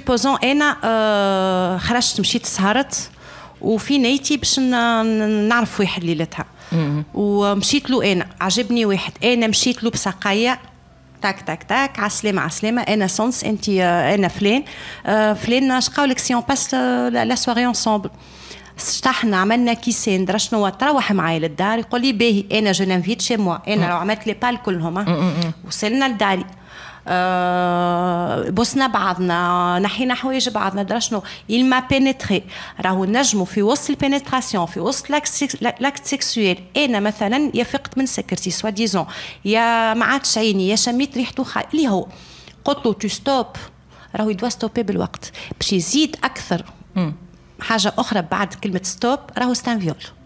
سوبوزون انا خرجت مشيت سهرت وفي نيتي باش نعرف واحد ليلتها ومشيت له انا عجبني واحد انا مشيت له بسقايا تاك تاك تاك عسلامة عسلامة أنا سونس أنت أنا فلان فلان شقاولك سي أون باس لا سواري أونسومبل شطحنا عملنا كيسان درا شنو تروح معايا للدار يقول لي باهي أنا جو نانفيت شي موا أنا لو عملت لي بال كلهم وصلنا لداري آه، بوسنا بعضنا نحينا حوايج بعضنا درا شنو الما بينيتري راهو نجمو في وسط البينيتراسيون في وسط لاكت سيكسويل انا مثلا يا فقت من سكرتي سوا ديزون يا ما عادش عيني يا شميت ريحته خاي اللي هو قلت له تو ستوب راهو يدوا ستوبي بالوقت باش يزيد اكثر حاجه اخرى بعد كلمه ستوب راهو ستان فيول